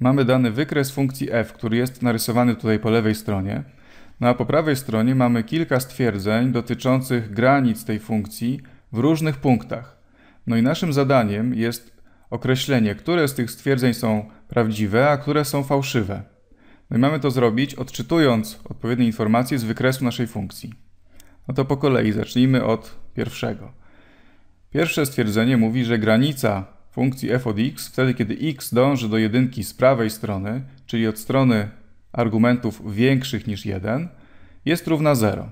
mamy dany wykres funkcji f, który jest narysowany tutaj po lewej stronie. No a po prawej stronie mamy kilka stwierdzeń dotyczących granic tej funkcji w różnych punktach. No i naszym zadaniem jest określenie, które z tych stwierdzeń są prawdziwe, a które są fałszywe. No i mamy to zrobić odczytując odpowiednie informacje z wykresu naszej funkcji. No to po kolei zacznijmy od pierwszego. Pierwsze stwierdzenie mówi, że granica funkcji f od x, wtedy kiedy x dąży do jedynki z prawej strony, czyli od strony argumentów większych niż 1, jest równa 0.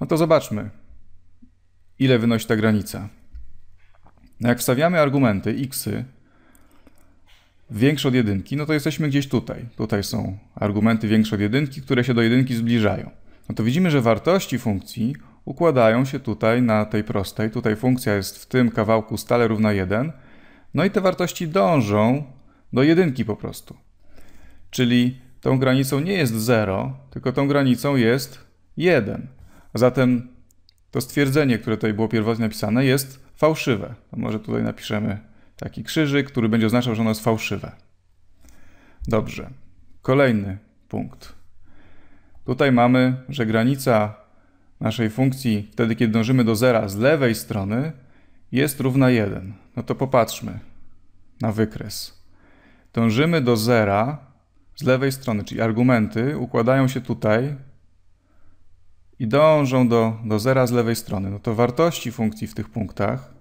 No to zobaczmy, ile wynosi ta granica. No jak wstawiamy argumenty x większe od jedynki, no to jesteśmy gdzieś tutaj. Tutaj są argumenty większe od jedynki, które się do jedynki zbliżają. No to widzimy, że wartości funkcji układają się tutaj na tej prostej. Tutaj funkcja jest w tym kawałku stale równa 1, no i te wartości dążą do jedynki po prostu. Czyli tą granicą nie jest 0, tylko tą granicą jest 1. A zatem to stwierdzenie, które tutaj było pierwotnie napisane, jest fałszywe. To no może tutaj napiszemy taki krzyżyk, który będzie oznaczał, że ono jest fałszywe. Dobrze. Kolejny punkt. Tutaj mamy, że granica naszej funkcji, wtedy kiedy dążymy do zera z lewej strony, jest równa 1. No to popatrzmy na wykres. Dążymy do zera z lewej strony, czyli argumenty układają się tutaj i dążą do, do zera z lewej strony. No to wartości funkcji w tych punktach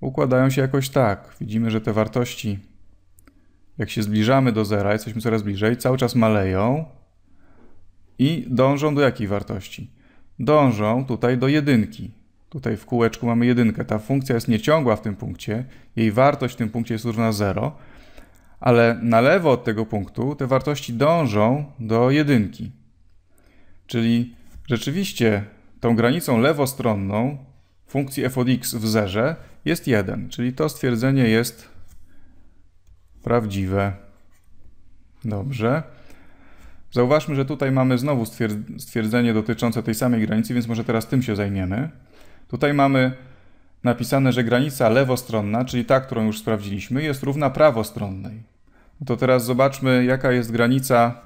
układają się jakoś tak. Widzimy, że te wartości, jak się zbliżamy do zera, jesteśmy coraz bliżej, cały czas maleją i dążą do jakiej wartości? Dążą tutaj do jedynki. Tutaj w kółeczku mamy jedynkę. Ta funkcja jest nieciągła w tym punkcie, jej wartość w tym punkcie jest równa 0, ale na lewo od tego punktu te wartości dążą do jedynki. Czyli rzeczywiście tą granicą lewostronną funkcji f od x w zerze jest 1, czyli to stwierdzenie jest prawdziwe. Dobrze. Zauważmy, że tutaj mamy znowu stwierdzenie dotyczące tej samej granicy, więc może teraz tym się zajmiemy. Tutaj mamy napisane, że granica lewostronna, czyli ta, którą już sprawdziliśmy, jest równa prawostronnej. No to teraz zobaczmy, jaka jest granica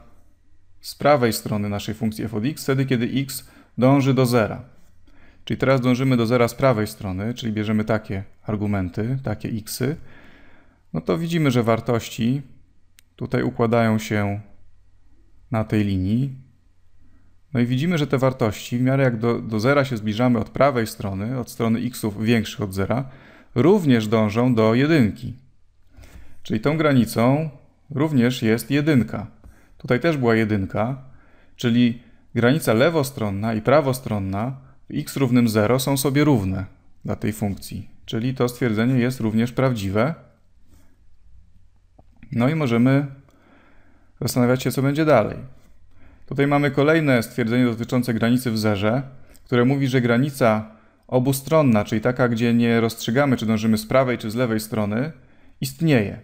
z prawej strony naszej funkcji f od x, wtedy kiedy x dąży do zera. Czyli teraz dążymy do zera z prawej strony, czyli bierzemy takie argumenty, takie xy. No to widzimy, że wartości tutaj układają się na tej linii, no i widzimy, że te wartości, w miarę jak do, do zera się zbliżamy od prawej strony, od strony xów większych od zera, również dążą do jedynki. Czyli tą granicą również jest jedynka. Tutaj też była jedynka, czyli granica lewostronna i prawostronna w x równym 0 są sobie równe dla tej funkcji. Czyli to stwierdzenie jest również prawdziwe. No i możemy zastanawiać się, co będzie dalej. Tutaj mamy kolejne stwierdzenie dotyczące granicy w zerze, które mówi, że granica obustronna, czyli taka, gdzie nie rozstrzygamy, czy dążymy z prawej, czy z lewej strony, istnieje.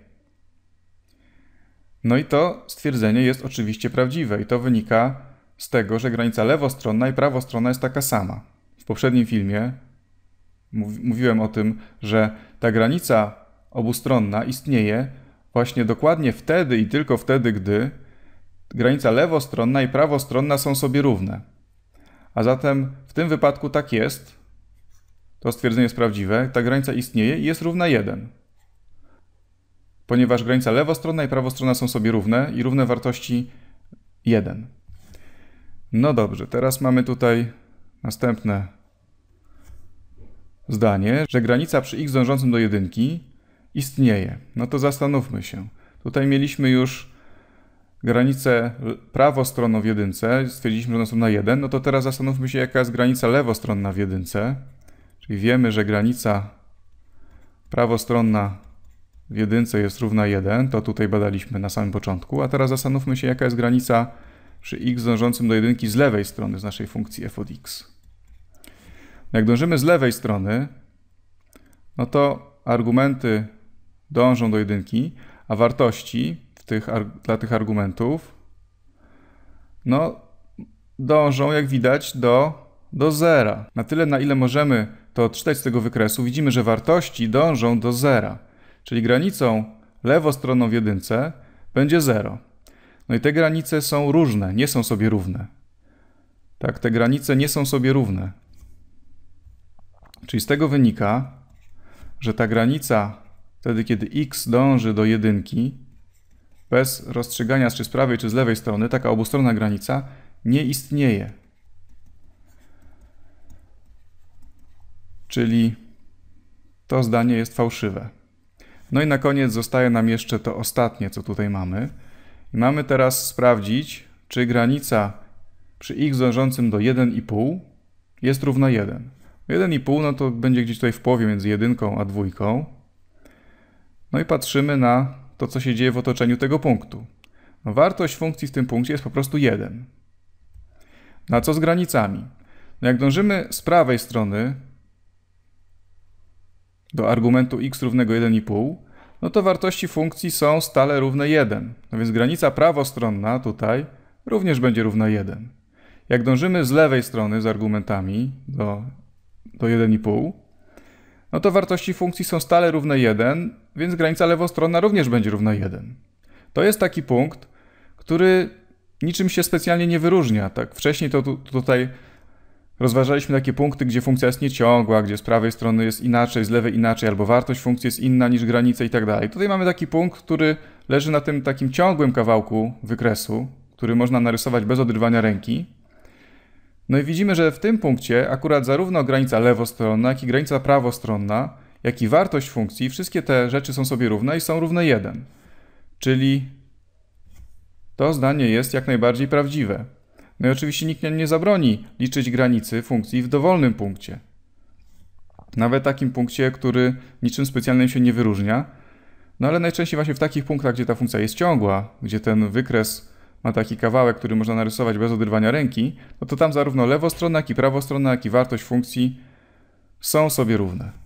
No i to stwierdzenie jest oczywiście prawdziwe i to wynika z tego, że granica lewostronna i prawostronna jest taka sama. W poprzednim filmie mówiłem o tym, że ta granica obustronna istnieje właśnie dokładnie wtedy i tylko wtedy, gdy granica lewostronna i prawostronna są sobie równe. A zatem w tym wypadku tak jest, to stwierdzenie jest prawdziwe, ta granica istnieje i jest równa 1. Ponieważ granica lewostronna i prawostronna są sobie równe i równe wartości 1. No dobrze, teraz mamy tutaj następne zdanie, że granica przy x dążącym do jedynki istnieje. No to zastanówmy się. Tutaj mieliśmy już granice prawostronną w jedynce, stwierdziliśmy, że one są na 1, no to teraz zastanówmy się, jaka jest granica lewostronna w jedynce. Czyli wiemy, że granica prawostronna w jedynce jest równa 1, to tutaj badaliśmy na samym początku, a teraz zastanówmy się, jaka jest granica przy x dążącym do jedynki z lewej strony z naszej funkcji f od x. No jak dążymy z lewej strony, no to argumenty dążą do jedynki, a wartości tych, dla tych argumentów, no dążą, jak widać, do, do zera. Na tyle, na ile możemy to odczytać z tego wykresu, widzimy, że wartości dążą do zera, czyli granicą lewą stroną w jedynce będzie zero. No i te granice są różne, nie są sobie równe. Tak, te granice nie są sobie równe. Czyli z tego wynika, że ta granica, wtedy kiedy x dąży do jedynki, bez rozstrzygania czy z prawej, czy z lewej strony, taka obustronna granica nie istnieje. Czyli to zdanie jest fałszywe. No i na koniec zostaje nam jeszcze to ostatnie, co tutaj mamy. I mamy teraz sprawdzić, czy granica przy x dążącym do 1,5 jest równa 1. 1,5 no to będzie gdzieś tutaj w połowie między jedynką a 2. No i patrzymy na to, co się dzieje w otoczeniu tego punktu. Wartość funkcji w tym punkcie jest po prostu 1. Na co z granicami? No jak dążymy z prawej strony do argumentu x równego 1,5, no to wartości funkcji są stale równe 1. No więc granica prawostronna tutaj również będzie równa 1. Jak dążymy z lewej strony z argumentami do, do 1,5, no to wartości funkcji są stale równe 1, więc granica lewostronna również będzie równa 1. To jest taki punkt, który niczym się specjalnie nie wyróżnia. Tak, wcześniej to, to tutaj rozważaliśmy takie punkty, gdzie funkcja jest nieciągła, gdzie z prawej strony jest inaczej, z lewej inaczej, albo wartość funkcji jest inna niż granica i tak dalej. Tutaj mamy taki punkt, który leży na tym takim ciągłym kawałku wykresu, który można narysować bez odrywania ręki. No i widzimy, że w tym punkcie akurat zarówno granica lewostronna, jak i granica prawostronna, jak i wartość funkcji, wszystkie te rzeczy są sobie równe i są równe 1. Czyli to zdanie jest jak najbardziej prawdziwe. No i oczywiście nikt nam nie zabroni liczyć granicy funkcji w dowolnym punkcie. Nawet takim punkcie, który niczym specjalnym się nie wyróżnia. No ale najczęściej właśnie w takich punktach, gdzie ta funkcja jest ciągła, gdzie ten wykres ma taki kawałek, który można narysować bez odrywania ręki, no to tam zarówno lewostronna, jak i prawostronna, jak i wartość funkcji są sobie równe.